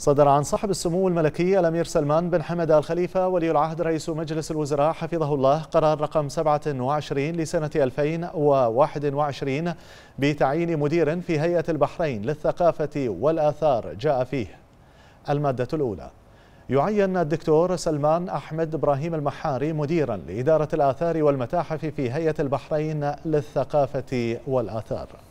صدر عن صاحب السمو الملكي الأمير سلمان بن حمد آل خليفة ولي العهد رئيس مجلس الوزراء حفظه الله قرار رقم 27 لسنة 2021 بتعيين مدير في هيئة البحرين للثقافة والآثار جاء فيه المادة الأولى يعين الدكتور سلمان أحمد إبراهيم المحاري مديرا لإدارة الآثار والمتاحف في هيئة البحرين للثقافة والآثار